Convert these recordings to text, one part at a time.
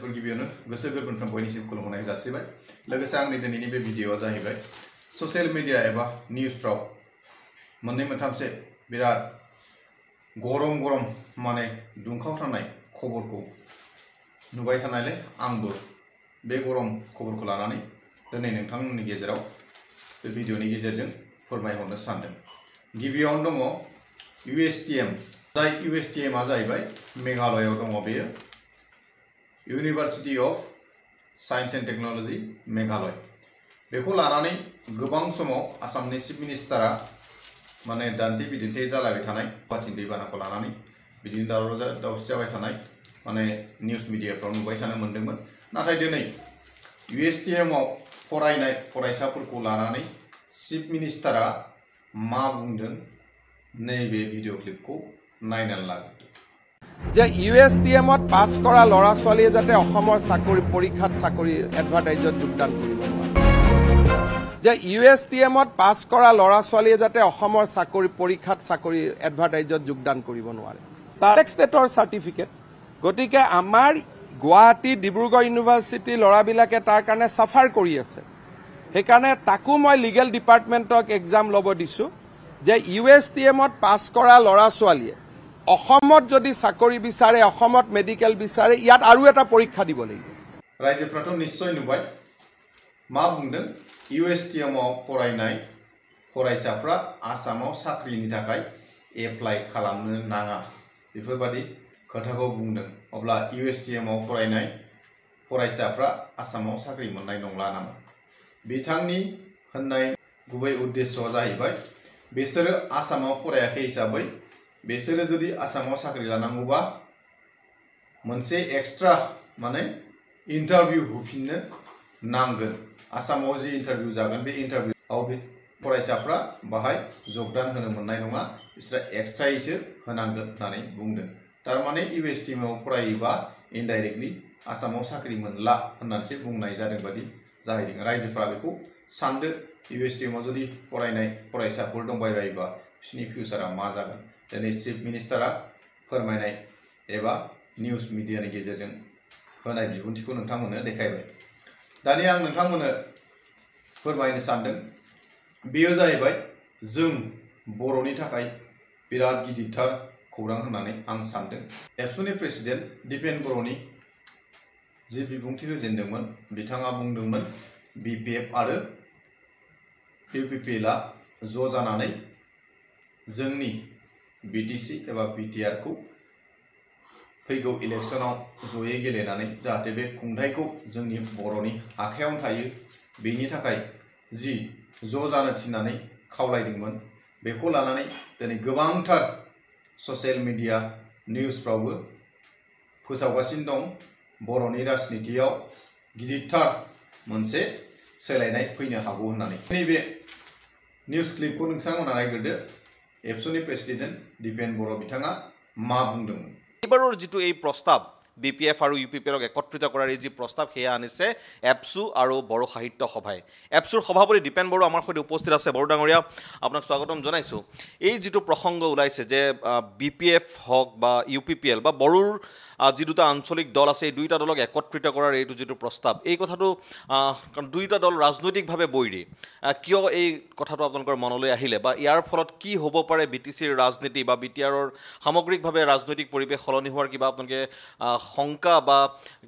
मानसिफोर गिबियावनो गोसो गोरबोनिफ्राय बयनिसिम खुलुमनाय जासिबाय लोगोसे आंनि दिनैनि बे भिडिअ'आ जाहैबाय ससियेल मिडिया एबा मोननै बिराद गरम गरम माने दुंखावथारनाय खबरखौ नुबाय थानायलाय आंबो बे गरम खबरखौ लानानै दिनै नोंथांमोननि गेजेराव बे भिडिअ'नि गेजेरजों फोरमायहरनो सानदों गिबियावनो दङ इउ एस टि एम जाय इउ एस टि एमआ जाहैबाय मेघालयाव दङ बेयो university of science and technology Meghalaya बेखौ लानानै गोबां समाव आसामनि चिफ मिनिस्टारा माने दान्थे बिदिन्थे जालाबाय थानाय गुवाहाटि दैबानाखौ लानानै बिदिनो दावराव दावसि जाबाय थानाय माने निउस मिडियाफ्राव नुबाय थानो मोन्दोंमोन नाथाय दिनै इउ एस टि एमआव फरायनाय फरायसाफोरखौ लानानै चिफ मिनिस्टारा मा बुंदों नैबे भिडिअ क्लिपखौ नायनानै लाग्रोदों যে ইউ এছ ডি এমত পাছ কৰা ল'ৰা ছোৱালীয়ে যাতে অসমৰ চাকৰি পৰীক্ষাত চাকৰি এডভাৰটাইজত যোগদান কৰিব যে ইউ এছ ডি এমত পাছ কৰা ল'ৰা ছোৱালীয়ে যাতে অসমৰ চাকৰি পৰীক্ষাত চাকৰি এডভাৰটাইজত যোগদান কৰিব নোৱাৰে তাৰ ষ্টেটৰ চাৰ্টিফিকেট গতিকে আমাৰ গুৱাহাটী ডিব্ৰুগড় ইউনিভাৰ্চিটিৰ ল'ৰাবিলাকে তাৰ কাৰণে চাফাৰ কৰি আছে সেইকাৰণে তাকো মই লিগেল ডিপাৰ্টমেণ্টক এক্সাম ল'ব দিছোঁ যে ইউ এছ ডি এমত পাছ কৰা ল'ৰা ছোৱালীয়ে অসমত যদি চাকৰি বিচাৰে অসমত মেডিকেল বিচাৰে ইয়াত আৰু এটা পৰীক্ষা দিব লাগিব ৰাইজেফ্ৰাটো নিশ্চয় নুবাই মা বুংদো ইউ এছ টি এমত ফৰাইনাই ফৰাইচাফ্ৰা আসামত চাকৰিনি থাকাই এপ্লাই খালামনো নাঙা বেফোৰবাদি খথাখৌ বুংদোন অব্লা ইউ এছ টি এমত ফৰাইনাই ফৰাইচাফ্ৰা আসামত চাকৰি মোনাই নংলা নামা বিথাননি হন্নাই গুবৈ উদ্দেশ্য জাহিবাই বিসৰ আসামত ফৰাইয়াকে হিচাপে बिसोरो जो आसामाव साख्रि लानांगौबा मोनसे एक्सट्रा माने इन्टारभिउ होफिननो नांगोन आसामाव जि इन्टारभिउ जागोन बे इंटरव्यू बे फरायसाफ्रा बाहाय जगदान होनो मोननाय नङा बिस्रा एक्सट्रायैसो होनांगोन होननानै बुंदों एस टिमाव फरायोबा इनडाइरेक्टलि आसामाव साख्रि मोनला होननानैसो बुंनाय जादों बादि जाहैदों रायजोफोरा एस टिमाव जुदि फरायनाय फरायसाफोर मा जागोन दिन चीफ मिनिस्टारा फोरमायनाय एबा निउस मिडियानि गेजेरजों होनाय बिबुंथिखौ नोंथांमोननो देखायबाय दानिया आं नोंथांमोननो फोरमायनो सानदों बेयो जाहैबाय जों बर'नि थाखाय बिराद गिदिरथार खौरां होननानै आं सानदों एबसुनि प्रेसिडेन्ट दिपेन बर'नि जि बिबुंथि होजेनदोंमोन बिथाङा बुंदोंमोन बि पि एफ आरो इउ पि पि एलआ ज' जानानै जोंनि बिटिसि एबा बिटिआरखौ फैगौ इलेक्सनाव जयै गेलेनानै जाहाथे बे को जोंनि बर'नि आखायावनो थायो बेनि थाखाय जि ज' जानो थिननानै खावलायदोंमोन बेखौ लानानै दिनै गोबांथार ससियेल मिडिया निउसफ्रावबो फोसावगासिनो दं बर'नि राजनितियाव गिदिरथार मोनसे सोलायनाय फैनो हागौ होननानै नैबे निउस क्लिपखौ नोंथांमोना नायग्रोदो এপছনি প্ৰেচিডেণ্ট দীপেন বড়ো বিথাঙা মা বুংদুমন এইবাৰৰ যিটো এই প্ৰস্তাৱ বি পি এফ আৰু ইউ পি পি এলক একত্ৰিত কৰাৰ এই যি প্ৰস্তাৱ সেয়া আনিছে এপছু আৰু বড়ো সাহিত্য সভাই এপছুৰ সভাপতি দীপেন বড়ো আমাৰ সৈতে উপস্থিত আছে বড়ো ডাঙৰীয়া আপোনাক স্বাগতম জনাইছোঁ এই যিটো প্ৰসংগ ওলাইছে যে বি পি এফ হওক বা ইউ পি পি এল বা বড়োৰ যি দুটা আঞ্চলিক দল আছে এই দুইটা দলক একত্ৰিত কৰাৰ এইটো যিটো প্ৰস্তাৱ এই কথাটো কাৰণ দুয়োটা দল ৰাজনৈতিকভাৱে বৈৰী কিয় এই কথাটো আপোনালোকৰ মনলৈ আহিলে বা ইয়াৰ ফলত কি হ'ব পাৰে বি টি চিৰ ৰাজনীতি বা বি টি আৰৰ সামগ্ৰিকভাৱে ৰাজনৈতিক পৰিৱেশ সলনি হোৱাৰ কিবা আপোনালোকে শংকা বা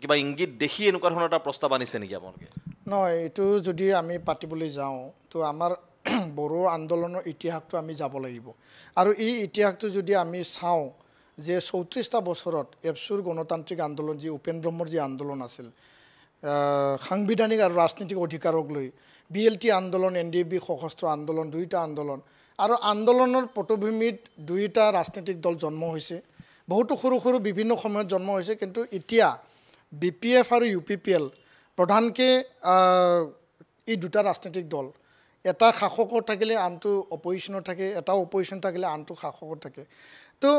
কিবা ইংগিত দেখি এনেকুৱা ধৰণৰ এটা প্ৰস্তাৱ আনিছে নেকি আপোনালোকে নহয় এইটো যদি আমি পাতিবলৈ যাওঁ তো আমাৰ বড়ো আন্দোলনৰ ইতিহাসটো আমি যাব লাগিব আৰু এই ইতিহাসটো যদি আমি চাওঁ যে চৌত্ৰিছটা বছৰত এফচুৰ গণতান্ত্ৰিক আন্দোলন যি উপেন ব্ৰহ্মৰ যি আন্দোলন আছিল সাংবিধানিক আৰু ৰাজনৈতিক অধিকাৰক লৈ বি এল টি আন্দোলন এন ডি এ বি সশস্ত্ৰ আন্দোলন দুয়োটা আন্দোলন আৰু আন্দোলনৰ পটভূমিত দুয়োটা ৰাজনৈতিক দল জন্ম হৈছে বহুতো সৰু সৰু বিভিন্ন সময়ত জন্ম হৈছে কিন্তু এতিয়া বি পি এফ আৰু ইউ পি পি এল প্ৰধানকৈ এই দুটা ৰাজনৈতিক দল এটা শাসকৰ থাকিলে আনটো অপজিশ্যনত থাকে এটা অপজিশ্যন থাকিলে আনটো শাসকত থাকে তো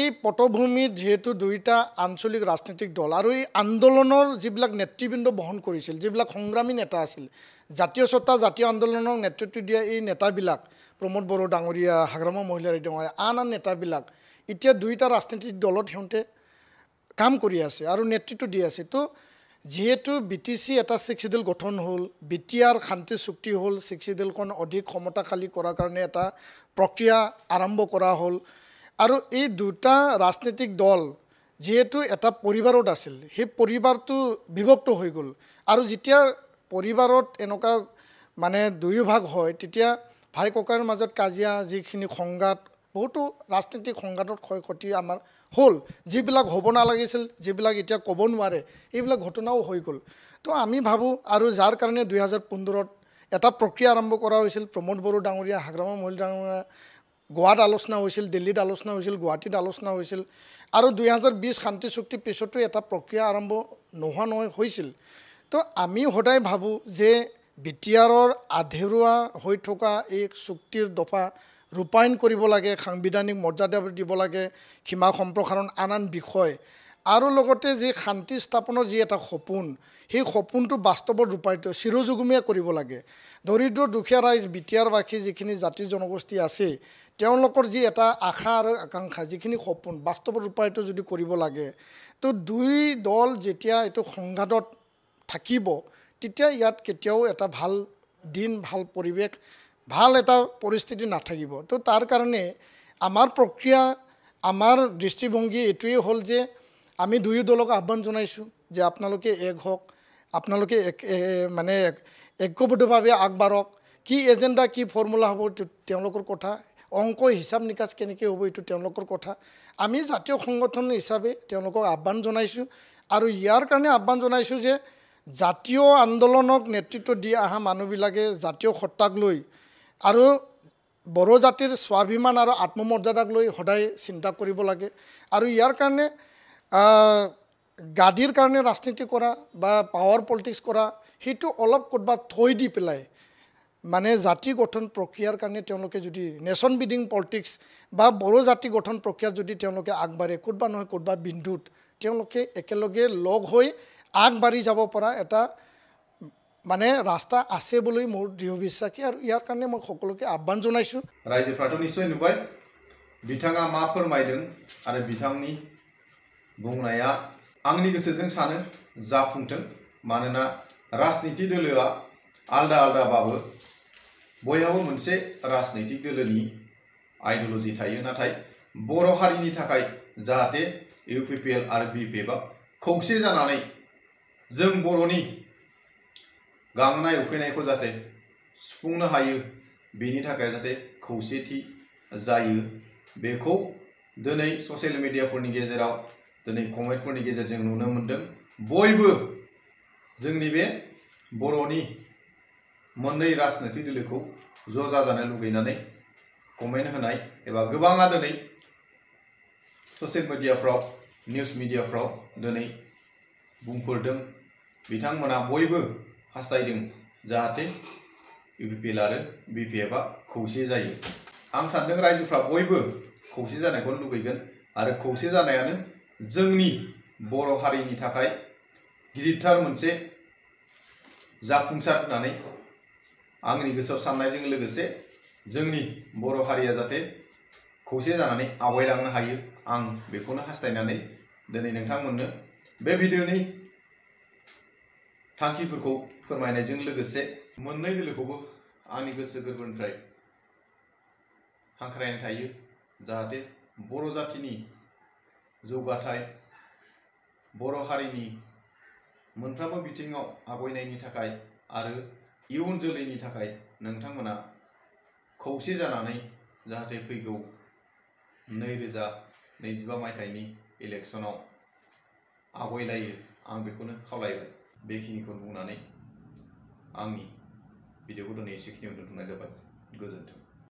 এই পটভূমিত যিহেতু দুইটা আঞ্চলিক ৰাজনৈতিক দল আৰু এই আন্দোলনৰ যিবিলাক নেতৃবৃন্দ বহন কৰিছিল যিবিলাক সংগ্ৰামী নেতা আছিল জাতীয় স্বতা জাতীয় আন্দোলনৰ নেতৃত্ব দিয়া এই নেতাবিলাক প্ৰমোদ বড়ো ডাঙৰীয়া হাগ্ৰাম মহিলাৰী ডাঙৰীয়া আন আন নেতাবিলাক এতিয়া দুয়োটা ৰাজনৈতিক দলত সিহঁতে কাম কৰি আছে আৰু নেতৃত্ব দি আছে তো যিহেতু বি টি চি এটা চিক্সিডিল গঠন হ'ল বি টি আৰ শান্তি চুক্তি হ'ল চিক্সিডিলখন অধিক ক্ষমতাশালী কৰাৰ কাৰণে এটা প্ৰক্ৰিয়া আৰম্ভ কৰা হ'ল আৰু এই দুটা ৰাজনৈতিক দল যিহেতু এটা পৰিবাৰত আছিল সেই পৰিবাৰটো বিভক্ত হৈ গ'ল আৰু যেতিয়া পৰিবাৰত এনেকুৱা মানে দুয়োভাগ হয় তেতিয়া ভাই ককাৰ মাজত কাজিয়া যিখিনি সংঘাত বহুতো ৰাজনৈতিক সংঘাতত ক্ষয় ক্ষতি আমাৰ হ'ল যিবিলাক হ'ব নালাগিছিল যিবিলাক এতিয়া ক'ব নোৱাৰে এইবিলাক ঘটনাও হৈ গ'ল তো আমি ভাবোঁ আৰু যাৰ কাৰণে দুহেজাৰ পোন্ধৰত এটা প্ৰক্ৰিয়া আৰম্ভ কৰা হৈছিল প্ৰমোদ বড়ো ডাঙৰীয়া হাগ্ৰামা মহিলা ডাঙৰীয়া গোৱাত আলোচনা হৈছিল দিল্লীত আলোচনা হৈছিল গুৱাহাটীত আলোচনা হৈছিল আৰু দুই হাজাৰ বিছ শান্তি চুক্তি পিছতো এটা প্ৰক্ৰিয়া আৰম্ভ নোহোৱা নহয় হৈছিল তো আমি সদায় ভাবোঁ যে বি টি আৰৰ আধেৰুৱা হৈ থকা এই চুক্তিৰ দফা ৰূপায়ণ কৰিব লাগে সাংবিধানিক মৰ্যাদা দিব লাগে সীমা সম্প্ৰসাৰণ আন আন বিষয় আৰু লগতে যি শান্তি স্থাপনৰ যি এটা সপোন সেই সপোনটো বাস্তৱত ৰূপায়িত চিৰযুগুমীয়া কৰিব লাগে দৰিদ্ৰ দুখীয়া ৰাইজ বি টি আৰবাসী যিখিনি জাতি জনগোষ্ঠী আছে তেওঁলোকৰ যি এটা আশা আৰু আকাংক্ষা যিখিনি সপোন বাস্তৱ ৰূপায়িত যদি কৰিব লাগে তো দুই দল যেতিয়া এইটো সংঘাতত থাকিব তেতিয়া ইয়াত কেতিয়াও এটা ভাল দিন ভাল পৰিৱেশ ভাল এটা পৰিস্থিতি নাথাকিব তো তাৰ কাৰণে আমাৰ প্ৰক্ৰিয়া আমাৰ দৃষ্টিভংগী এইটোৱেই হ'ল যে আমি দুয়ো দলক আহ্বান জনাইছোঁ যে আপোনালোকে এক হওক আপোনালোকে এক মানে ঐক্যবদ্ধভাৱে আগবাঢ়ক কি এজেণ্ডা কি ফৰ্মুলা হ'ব তেওঁলোকৰ কথা অংক হিচাপ নিকাচ কেনেকৈ হ'ব এইটো তেওঁলোকৰ কথা আমি জাতীয় সংগঠন হিচাপে তেওঁলোকক আহ্বান জনাইছোঁ আৰু ইয়াৰ কাৰণে আহ্বান জনাইছোঁ যে জাতীয় আন্দোলনক নেতৃত্ব দি অহা মানুহবিলাকে জাতীয় সত্তাক লৈ আৰু বড়ো জাতিৰ স্বাভিমান আৰু আত্মমৰ্যাদাক লৈ সদায় চিন্তা কৰিব লাগে আৰু ইয়াৰ কাৰণে গাদীৰ কাৰণে ৰাজনীতি কৰা বা পাৱাৰ পলিটিক্স কৰা সেইটো অলপ ক'ৰবাত থৈ দি পেলাই মানে জাতি গঠন প্ৰক্ৰিয়াৰ কাৰণে তেওঁলোকে যদি নেশ্যন বিডিং পলিটিক্স বা বড়ো জাতি গঠন প্ৰক্ৰিয়াত যদি তেওঁলোকে আগবাঢ়ে ক'ত নহয় ক'ৰবাত বিন্দুত তেওঁলোকে একেলগে লগ হৈ আগবাঢ়ি যাব পৰা এটা মানে ৰাস্তা আছে বুলি মোৰ দৃঢ় বিশ্বাসী আৰু ইয়াৰ কাৰণে মই সকলোকে আহ্বান জনাইছোঁ ৰাইজেফ্ৰাটো নিশ্চয় নুবাই বিথাঙা মা ফৰমাইদিং আৰু বিথাংনি বুনায়া আংনি গোচেজন সানো জাফুং মানা ৰাজনীতি দলীয় আলদা আলদাবাবো बयहाबो मोनसे राजनैतिक दोलोनि आइडिय'ल'जि थायो नाथाय बर' हारिनि थाखाय जाहाथे इउ पि पि एल आरो बि पि एफआ खौसे जानानै जों बर'नि गांनाय उखैनायखौ जाहाथे सुफुंनो हायो बेनि थाखाय जाहाथे खौसेथि जायो बेखौ दिनै ससियेल मिडियाफोरनि गेजेराव दिनै कमेन्टफोरनि गेजेरजों नुनो मोन्दों बयबो जोंनि बे बर'नि मोननै राजनीति दोलोखौ जो जाजानो लुगैनानै कमेन्ट होनाय एबा गोबाङा दिनै ससियेल मिडियाफ्राव निउस मिडियाफ्राव दिनै बुंफोरदों बिथांमोना बयबो हास्थायदों जाहाथे इउ पि पि एल आरो बि पि एफआ खौसे जायो आं सानदों रायजोफ्रा बयबो खौसे जानायखौनो लुगैगोन आरो खौसे जानायानो जोंनि बर' हारिनि थाखाय गिदिरथार मोनसे जाफुंसार होननानै आंनि गोसोआव साननायजों लोगोसे जोंनि बर' हारिया जाहाथे खौसे जानानै आवगायलांनो हायो आं बेखौनो हास्थायनानै दिनै नोंथांमोननो बे भिडिअ'नि थांखिफोरखौ फोरमायनायजों लोगोसे मोननै दोलोखौबो आंनि गोसो गोरबोनिफ्राय हांख्रायनाय थायो जाहाथे बर' जाथिनि जौगाथाय बर' हारिनि मोनफ्रोमबो बिथिङाव आवगायनायनि थाखाय आरो इयुन जोलैनि थाखाय नोंथांमोना खौसे जानानै जाहाथे फैगौ नैरोजा नैजिबा मायथाइनि इलेक्सनाव आवगायलायो आं बेखौनो खावलायबाय बेखिनिखौ बुंनानै आंनि भिडिअखौ दिनै एसेखिनियाव दोनथ'नाय जाबाय गोजोन्थों